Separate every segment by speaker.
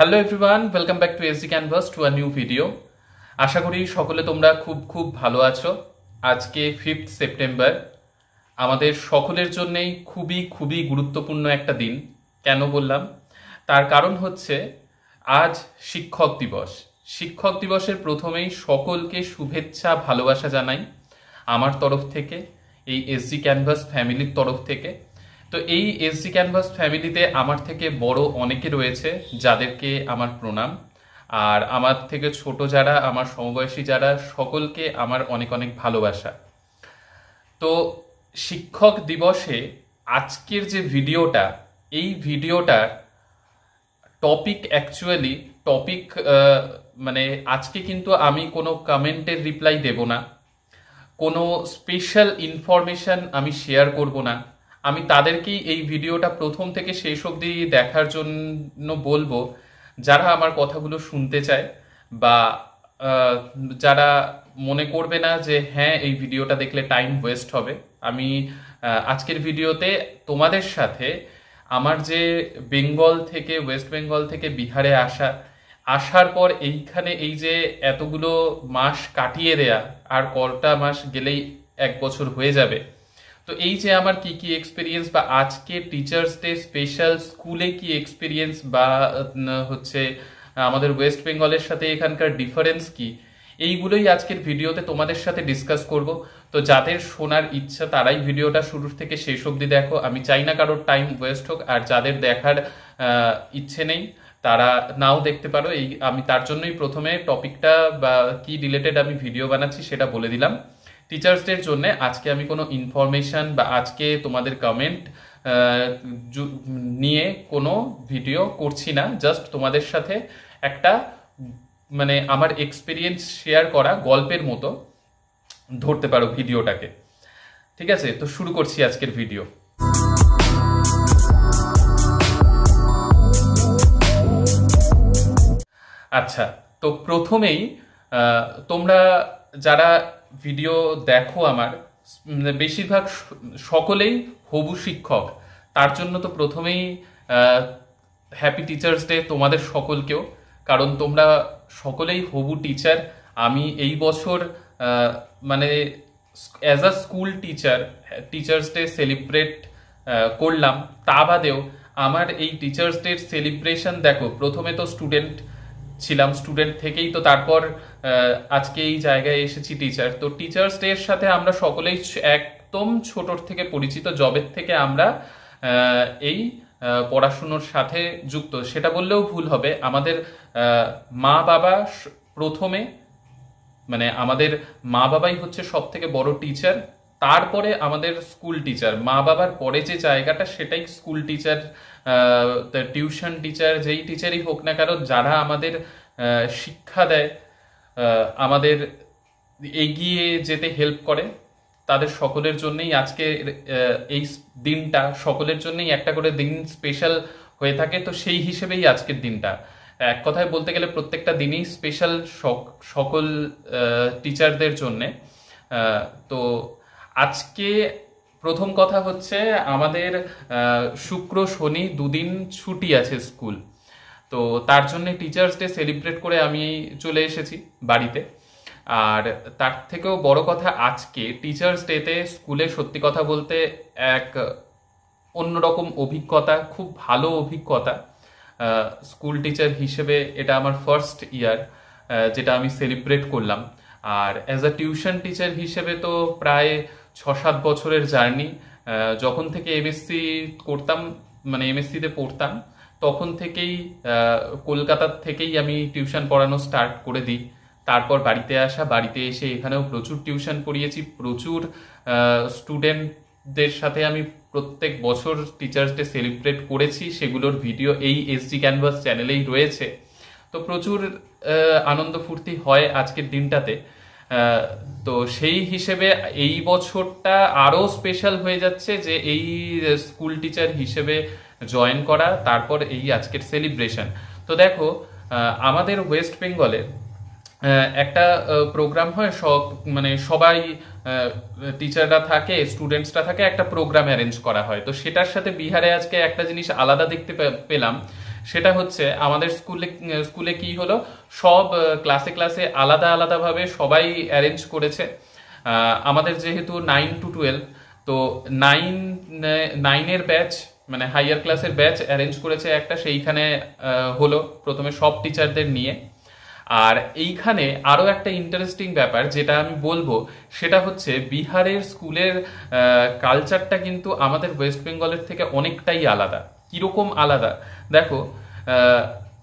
Speaker 1: hello everyone welcome back to SD canvas to a new video আশা করি সকলে তোমরা খুব খুব ভালো আছো আজকে ফিফথ সেপ্টেম্বর আমাদের সকলের জন্যেই খুবই খুবই গুরুত্বপূর্ণ একটা দিন কেন বললাম তার কারণ হচ্ছে আজ শিক্ষক দিবস শিক্ষক দিবসের প্রথমেই সকলকে শুভেচ্ছা ভালোবাসা জানাই আমার তরফ থেকে এই এসজি ক্যানভাস ফ্যামিলির তরফ থেকে তো এই এসডি ক্যানভাস ফ্যামিলিতে আমার থেকে বড় অনেকে রয়েছে যাদেরকে আমার প্রণাম আর আমার থেকে ছোট যারা আমার সমবয়সী যারা সকলকে আমার অনেক অনেক ভালোবাসা তো শিক্ষক দিবসে আজকের যে ভিডিওটা এই ভিডিওটার টপিক অ্যাকচুয়ালি টপিক মানে আজকে কিন্তু আমি কোনো কমেন্টের রিপ্লাই দেব না কোনো স্পেশাল ইনফরমেশান আমি শেয়ার করব না আমি তাদেরকেই এই ভিডিওটা প্রথম থেকে শেষ অবধি দেখার জন্য বলবো যারা আমার কথাগুলো শুনতে চায় বা যারা মনে করবে না যে হ্যাঁ এই ভিডিওটা দেখলে টাইম ওয়েস্ট হবে আমি আজকের ভিডিওতে তোমাদের সাথে আমার যে বেঙ্গল থেকে ওয়েস্ট বেঙ্গল থেকে বিহারে আসা আসার পর এইখানে এই যে এতগুলো মাস কাটিয়ে দেয়া আর কটা মাস গেলেই এক বছর হয়ে যাবে তো এই যে আমার কি কি এক্সপিরিয়েন্স বা আজকে টিচার্স ডে স্পেশাল স্কুলে কি এক্সপিরিয়েন্স বা হচ্ছে আমাদের ওয়েস্ট বেঙ্গলের সাথে এখানকার ডিফারেন্স কি এইগুলোই আজকের ভিডিওতে তোমাদের সাথে ডিসকাস করব তো যাদের শোনার ইচ্ছা তারাই ভিডিওটা শুরু থেকে শেষ অবধি দেখো আমি চাই না কারোর টাইম ওয়েস্ট হোক আর যাদের দেখার ইচ্ছে নেই তারা নাও দেখতে পারো এই আমি তার জন্যই প্রথমে টপিকটা বা কি রিলেটেড আমি ভিডিও বানাচ্ছি সেটা বলে দিলাম টিচার্স ডের জন্য আজকে আমি কোনো ইনফরমেশান বা আজকে তোমাদের কমেন্ট নিয়ে কোনো ভিডিও করছি না জাস্ট তোমাদের সাথে একটা মানে আমার এক্সপিরিয়েন্স শেয়ার করা গল্পের মতো ধরতে পারো ভিডিওটাকে ঠিক আছে তো শুরু করছি আজকের ভিডিও আচ্ছা তো প্রথমেই তোমরা যারা ভিডিও দেখো আমার বেশিরভাগ সকলেই হবু শিক্ষক তার জন্য তো প্রথমেই হ্যাপি টিচার্স ডে তোমাদের সকলকেও কারণ তোমরা সকলেই হবু টিচার আমি এই বছর মানে as a school teacher teachers day celebrate করলাম তা বাদেও আমার এই টিচার্স ডের সেলিব্রেশন দেখো প্রথমে তো স্টুডেন্ট ছিলাম স্টুডেন্ট থেকেই তো তারপর আজকে এই জায়গায় এসেছি টিচার তো টিচার্স ডে এর সাথে আমরা সকলেই একদম ছোটর থেকে পরিচিত জবের থেকে আমরা এই পড়াশুনোর সাথে যুক্ত সেটা বললেও ভুল হবে আমাদের মা বাবা প্রথমে মানে আমাদের মা বাবাই হচ্ছে সব থেকে বড় টিচার তারপরে আমাদের স্কুল টিচার মা বাবার পরে যে জায়গাটা সেটাই স্কুল টিচার টিউশন টিচার যেই টিচারই হোক না কারণ যারা আমাদের শিক্ষা দেয় আমাদের এগিয়ে যেতে হেল্প করে তাদের সকলের জন্যই আজকে এই দিনটা সকলের জন্যই একটা করে দিন স্পেশাল হয়ে থাকে তো সেই হিসেবেই আজকের দিনটা এক কথায় বলতে গেলে প্রত্যেকটা দিনই স্পেশাল সকল টিচারদের জন্যে তো আজকে প্রথম কথা হচ্ছে আমাদের শুক্র শনি দুদিন ছুটি আছে স্কুল তো তার জন্য টিচার্স ডে সেলিব্রেট করে আমি চলে এসেছি বাড়িতে আর তার থেকেও বড় কথা আজকে টিচার্স ডেতে স্কুলে সত্যি কথা বলতে এক অন্যরকম অভিজ্ঞতা খুব ভালো অভিজ্ঞতা স্কুল টিচার হিসেবে এটা আমার ফার্স্ট ইয়ার যেটা আমি সেলিব্রেট করলাম আর অ্যাজ আ টিউশন টিচার হিসেবে তো প্রায় ছ সাত বছরের জার্নি যখন থেকে এমএসসি করতাম মানে এমএসসিতে পড়তাম তখন থেকেই কলকাতার থেকেই আমি টিউশন পড়ানো স্টার্ট করে দিই তারপর বাড়িতে আসা বাড়িতে এসে এখানেও প্রচুর টিউশন পড়িয়েছি প্রচুর স্টুডেন্টদের সাথে আমি প্রত্যেক বছর টিচার্স ডে সেলিব্রেট করেছি সেগুলোর ভিডিও এই এসজি ক্যানভাস চ্যানেলেই রয়েছে তো প্রচুর আনন্দ ফুর্তি হয় আজকের দিনটাতে তো সেই হিসেবে এই বছরটা আরও স্পেশাল হয়ে যাচ্ছে যে এই স্কুল টিচার হিসেবে জয়েন করা তারপর এই আজকের সেলিব্রেশন তো দেখো আমাদের ওয়েস্ট বেঙ্গলে একটা প্রোগ্রাম হয় সব মানে সবাই টিচাররা থাকে স্টুডেন্টসরা থাকে একটা প্রোগ্রাম অ্যারেঞ্জ করা হয় তো সেটার সাথে বিহারে আজকে একটা জিনিস আলাদা দেখতে পেলাম সেটা হচ্ছে আমাদের স্কুলে স্কুলে কি হলো সব ক্লাসে ক্লাসে আলাদা আলাদাভাবে সবাই অ্যারেঞ্জ করেছে আমাদের যেহেতু নাইন টু টুয়েলভ তো নাইন নাইনের ব্যাচ মানে হাইয়ার ক্লাসের ব্যাচ অ্যারেঞ্জ করেছে একটা সেইখানে হলো প্রথমে সব টিচারদের নিয়ে আর এইখানে আরও একটা ইন্টারেস্টিং ব্যাপার যেটা আমি বলবো সেটা হচ্ছে বিহারের স্কুলের কালচারটা কিন্তু আমাদের ওয়েস্ট বেঙ্গলের থেকে অনেকটাই আলাদা কীরকম আলাদা দেখো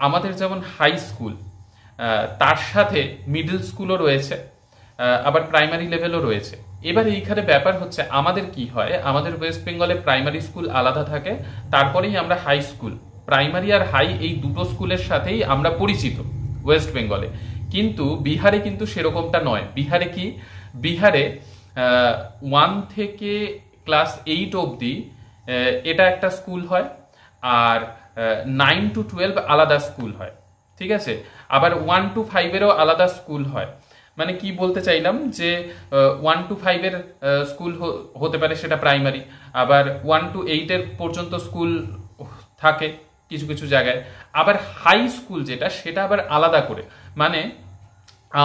Speaker 1: আমাদের যেমন হাই স্কুল তার সাথে মিডল স্কুলও রয়েছে আবার প্রাইমারি লেভেলও রয়েছে এবার এইখানে ব্যাপার হচ্ছে আমাদের কি হয় আমাদের ওয়েস্ট বেঙ্গলে প্রাইমারি স্কুল আলাদা থাকে তারপরেই আমরা হাই স্কুল প্রাইমারি আর হাই এই দুটো স্কুলের সাথেই আমরা পরিচিত ওয়েস্ট বেঙ্গলে কিন্তু বিহারে কিন্তু সেরকমটা নয় বিহারে কি বিহারে ওয়ান থেকে ক্লাস এইট অবধি এটা একটা স্কুল হয় আর নাইন টু টুয়েলভ আলাদা স্কুল হয় ঠিক আছে আবার ওয়ান টু ফাইভেরও আলাদা স্কুল হয় মানে কি বলতে চাইলাম যে ওয়ান টু ফাইভের স্কুল হতে পারে সেটা প্রাইমারি আবার ওয়ান টু এইটের পর্যন্ত স্কুল থাকে কিছু কিছু জায়গায় আবার হাই স্কুল যেটা সেটা আবার আলাদা করে মানে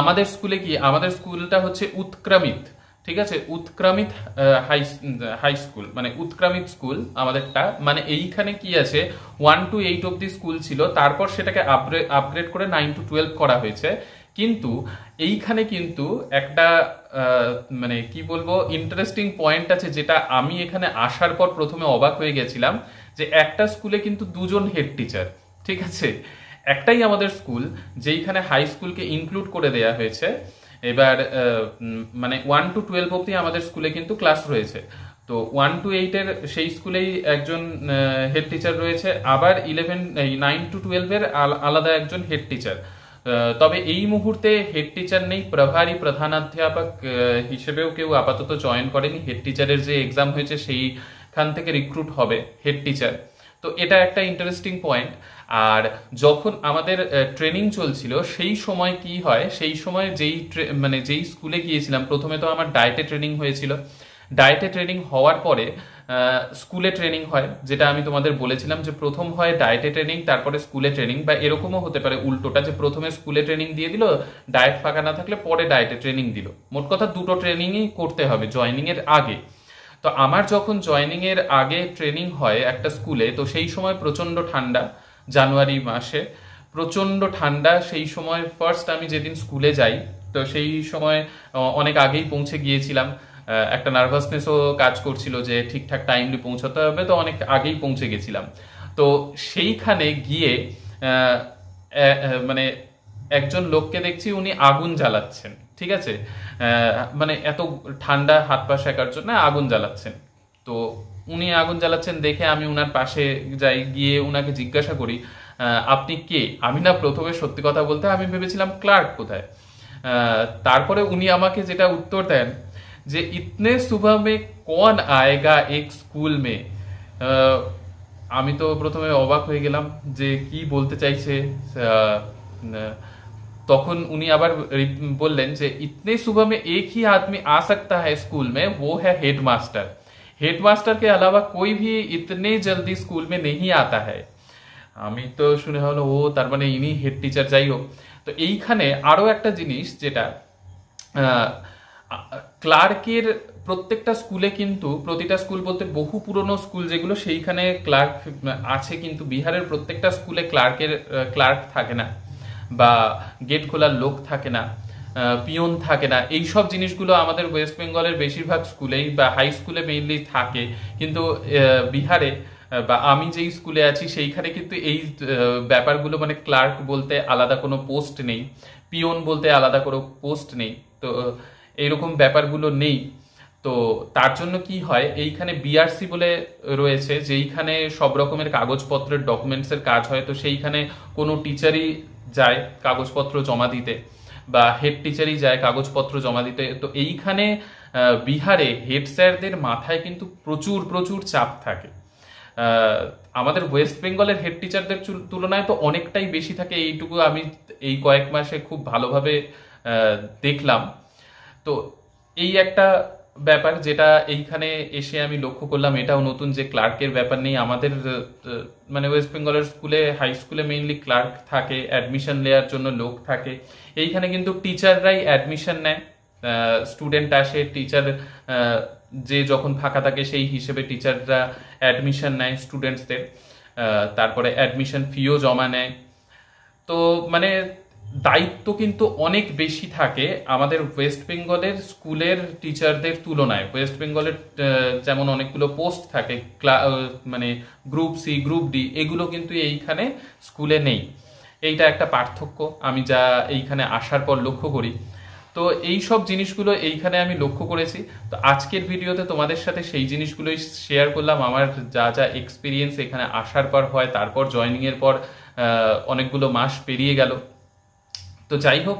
Speaker 1: আমাদের স্কুলে কি আমাদের স্কুলটা হচ্ছে উৎক্রামিত ঠিক আছে উৎক্রামিত হাই হাই স্কুল মানে উৎক্রামিত স্কুল আমাদেরটা মানে এইখানে কি আছে ওয়ান টু এইট অব্দি স্কুল ছিল তারপর সেটাকে আপগ্রেড করে নাইন টু টুয়েলভ করা হয়েছে কিন্তু এইখানে কিন্তু একটা মানে কি বলবো ইন্টারেস্টিং পয়েন্ট আছে যেটা আমি এখানে আসার পর প্রথমে অবাক হয়ে গেছিলাম যে একটা স্কুলে কিন্তু দুজন হেড টিচার ঠিক আছে একটাই আমাদের স্কুল যেইখানে হাই স্কুলকে ইনক্লুড করে দেয়া হয়েছে এবার মানে ওয়ান টু টুয়েলভ অবধি আমাদের স্কুলে কিন্তু ক্লাস রয়েছে তো ওয়ান টু এইটের সেই স্কুলেই একজন হেড টিচার রয়েছে আবার ইলেভেন নাইন টু টুয়েলভের আলাদা একজন হেড টিচার তবে এই মুহূর্তে হেড টিচার নেই প্রভারী প্রধানাধ্যাপক হিসেবেও কেউ আপাতত জয়েন করেনি হেড টিচারের যে এক্সাম হয়েছে সেইখান থেকে রিক্রুট হবে হেড টিচার তো এটা একটা ইন্টারেস্টিং পয়েন্ট আর যখন আমাদের ট্রেনিং চলছিল সেই সময় কি হয় সেই সময় যেই মানে যেই স্কুলে গিয়েছিলাম প্রথমে তো আমার ডায়েটে ট্রেনিং হয়েছিল ডায়েটে ট্রেনিং হওয়ার পরে স্কুলে ট্রেনিং হয় যেটা আমি তোমাদের বলেছিলাম যে প্রথম হয় ডায়েটে ট্রেনিং তারপরে স্কুলে ট্রেনিং বা এরকমও হতে পারে উল্টোটা যে প্রথমে স্কুলে ট্রেনিং দিয়ে দিল ডায়েট ফাঁকা না থাকলে পরে ডায়েটে ট্রেনিং দিল মোট কথা দুটো ট্রেনিংই করতে হবে জয়নিংয়ের আগে তো আমার যখন জয়নিংয়ের আগে ট্রেনিং হয় একটা স্কুলে তো সেই সময় প্রচণ্ড ঠান্ডা জানুয়ারি মাসে প্রচণ্ড ঠান্ডা সেই সময় ফার্স্ট আমি যেদিন স্কুলে যাই তো সেই সময় অনেক আগেই পৌঁছে গিয়েছিলাম একটা নার্ভাসনেসও কাজ করছিল যে ঠিকঠাক টাইমলি পৌঁছাতে হবে তো অনেক আগেই পৌঁছে গেছিলাম তো সেইখানে গিয়ে মানে একজন লোককে দেখছি উনি আগুন জ্বালাচ্ছেন ঠিক আছে মানে এত ঠান্ডা হাত পা শেখার জন্য আগুন জ্বালাচ্ছেন তো উনি আগুন জ্বালাচ্ছেন দেখে আমি উনার পাশে যাই গিয়ে উনাকে জিজ্ঞাসা করি আপনি কে আমি না প্রথমে সত্যি কথা বলতে আমি ভেবেছিলাম ক্লার্ক কোথায় তারপরে উনি আমাকে যেটা উত্তর দেন যে ইতনে সুবহ মে কোন আয়েগা এক স্কুল মে আমি তো প্রথমে অবাক হয়ে গেলাম যে কি বলতে চাইছে তখন উনি আবার বললেন যে ইতনে সুবহ মে এক হি আদমি আ সকতা হ্যায় স্কুল মে ও হ্যায় হেডমাস্টার हेडमास्टर के अलावा कोई भी इतने जल्दी স্কুল में नहीं आता है আমি তো শুনে হলো ও তার মানে ইনি হেড টিচার যাই হোক তো এইখানে আরও একটা জিনিস যেটা ক্লার্কের প্রত্যেকটা স্কুলে কিন্তু প্রতিটা স্কুল বলতে বহু পুরনো স্কুল যেগুলো সেইখানে ক্লার্ক আছে কিন্তু বিহারের প্রত্যেকটা স্কুলে ক্লার্কের ক্লার্ক থাকে না বা গেট খোলার লোক থাকে না পিয়ন থাকে না এই সব জিনিসগুলো আমাদের ওয়েস্ট বেঙ্গলের বেশিরভাগ স্কুলেই বা হাই স্কুলে মেইনলি থাকে কিন্তু বিহারে বা আমি যেই স্কুলে আছি সেইখানে কিন্তু এই ব্যাপারগুলো মানে ক্লার্ক বলতে আলাদা কোনো পোস্ট নেই পিয়ন বলতে আলাদা কোনো পোস্ট নেই তো এইরকম ব্যাপারগুলো নেই তো তার জন্য কি হয় এইখানে বিআরসি বলে রয়েছে যেইখানে সব রকমের কাগজপত্রের ডকুমেন্টসের কাজ হয় তো সেইখানে কোনো টিচারই যায় কাগজপত্র জমা দিতে বা হেড টিচারই যায় কাগজপত্র জমা দিতে তো এইখানে বিহারে হেড স্যারদের মাথায় কিন্তু প্রচুর প্রচুর চাপ থাকে আমাদের ওয়েস্ট বেঙ্গলের হেড টিচারদের তুলনায় তো অনেকটাই বেশি থাকে এইটুকু আমি এই কয়েক মাসে খুব ভালোভাবে দেখলাম তো এই একটা ব্যাপার যেটা এইখানে এসে আমি লক্ষ্য করলাম এটাও নতুন যে ক্লার্কের ব্যাপার নেই আমাদের মানে ওয়েস্ট বেঙ্গলের স্কুলে হাই স্কুলে মেইনলি ক্লার্ক থাকে অ্যাডমিশন নেওয়ার জন্য লোক থাকে এইখানে কিন্তু টিচাররাই অ্যাডমিশন নেয় স্টুডেন্ট আসে টিচার যে যখন ফাঁকা থাকে সেই হিসেবে টিচাররা অ্যাডমিশন নেয় স্টুডেন্টসদের তারপরে অ্যাডমিশন ফিও জমা নেয় তো মানে দায়িত্ব কিন্তু অনেক বেশি থাকে আমাদের ওয়েস্ট বেঙ্গলের স্কুলের টিচারদের তুলনায় ওয়েস্ট বেঙ্গলের যেমন অনেকগুলো পোস্ট থাকে মানে গ্রুপ সি গ্রুপ ডি এগুলো কিন্তু এইখানে স্কুলে নেই এইটা একটা পার্থক্য আমি যা এইখানে আসার পর লক্ষ্য করি তো এই সব জিনিসগুলো এইখানে আমি লক্ষ্য করেছি তো আজকের ভিডিওতে তোমাদের সাথে সেই জিনিসগুলোই শেয়ার করলাম আমার যা যা এক্সপিরিয়েন্স এখানে আসার পর হয় তারপর জয়নিংয়ের পর অনেকগুলো মাস পেরিয়ে গেল তো যাই হোক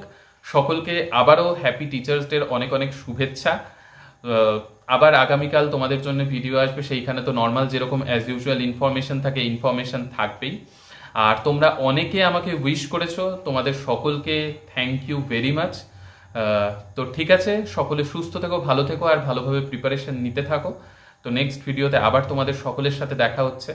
Speaker 1: সকলকে আবারও হ্যাপি টিচার্স ডের অনেক অনেক শুভেচ্ছা আবার আগামীকাল তোমাদের জন্য ভিডিও আসবে সেইখানে তো নর্মাল যেরকম অ্যাজ ইউজুয়াল ইনফরমেশন থাকে ইনফরমেশন থাকবেই আর তোমরা অনেকে আমাকে উইশ করেছো তোমাদের সকলকে থ্যাংক ইউ ভেরি মাচ তো ঠিক আছে সকলে সুস্থ থেকো ভালো থেকো আর ভালোভাবে প্রিপারেশন নিতে থাকো তো নেক্সট ভিডিওতে আবার তোমাদের সকলের সাথে দেখা হচ্ছে